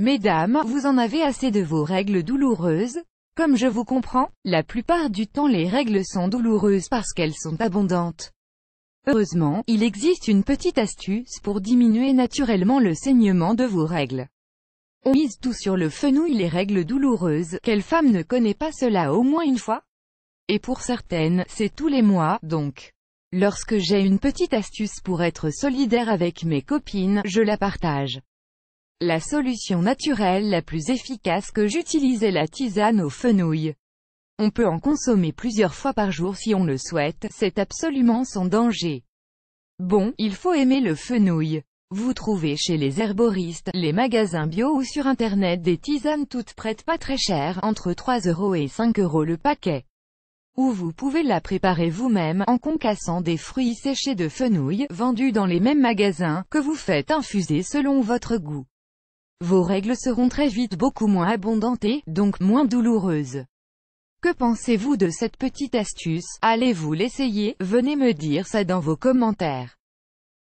Mesdames, vous en avez assez de vos règles douloureuses Comme je vous comprends, la plupart du temps les règles sont douloureuses parce qu'elles sont abondantes. Heureusement, il existe une petite astuce pour diminuer naturellement le saignement de vos règles. On mise tout sur le fenouil les règles douloureuses, quelle femme ne connaît pas cela au moins une fois Et pour certaines, c'est tous les mois, donc. Lorsque j'ai une petite astuce pour être solidaire avec mes copines, je la partage. La solution naturelle la plus efficace que j'utilisais la tisane au fenouil. On peut en consommer plusieurs fois par jour si on le souhaite, c'est absolument sans danger. Bon, il faut aimer le fenouil. Vous trouvez chez les herboristes, les magasins bio ou sur internet des tisanes toutes prêtes pas très chères, entre 3 euros et 5 euros le paquet. Ou vous pouvez la préparer vous-même, en concassant des fruits séchés de fenouil, vendus dans les mêmes magasins, que vous faites infuser selon votre goût. Vos règles seront très vite beaucoup moins abondantes et, donc, moins douloureuses. Que pensez-vous de cette petite astuce Allez-vous l'essayer Venez me dire ça dans vos commentaires.